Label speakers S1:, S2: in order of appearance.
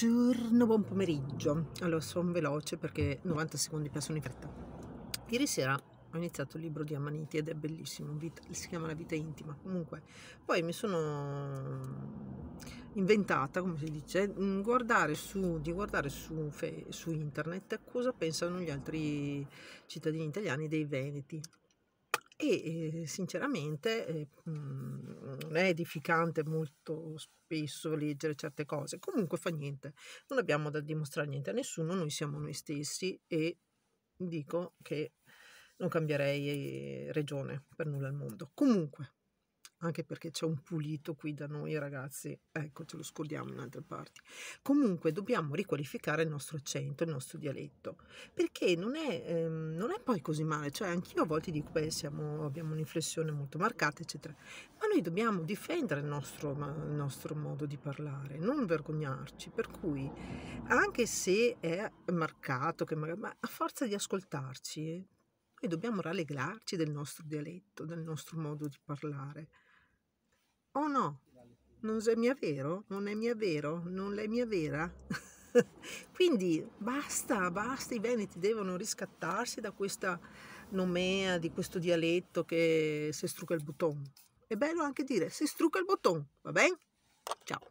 S1: Buongiorno, buon pomeriggio. Allora, sono veloce perché 90 secondi passano in fretta. Ieri sera ho iniziato il libro di Amaniti ed è bellissimo, vita, si chiama La vita intima. Comunque, poi mi sono inventata, come si dice, mm, guardare su, di guardare su, su internet cosa pensano gli altri cittadini italiani dei Veneti e eh, sinceramente eh, mhmm, non è edificante molto spesso leggere certe cose, comunque fa niente, non abbiamo da dimostrare niente a nessuno, noi siamo noi stessi e dico che non cambierei eh, regione per nulla al mondo. Comunque, anche perché c'è un pulito qui da noi ragazzi, ecco ce lo scordiamo in altre parti. Comunque dobbiamo riqualificare il nostro accento, il nostro dialetto, perché non è, ehm, non è poi così male, cioè anch'io a volte dico beh siamo, abbiamo un'inflessione molto marcata eccetera, ma noi dobbiamo difendere il nostro, ma, il nostro modo di parlare, non vergognarci, per cui anche se è marcato, che magari, ma a forza di ascoltarci, noi dobbiamo rallegrarci del nostro dialetto, del nostro modo di parlare oh no? Non è mia vero? Non è mia vero? Non è mia vera? Quindi basta, basta, i veneti devono riscattarsi da questa nomea, di questo dialetto che si strucca il bottone. È bello anche dire si strucca il bottone, va bene? Ciao.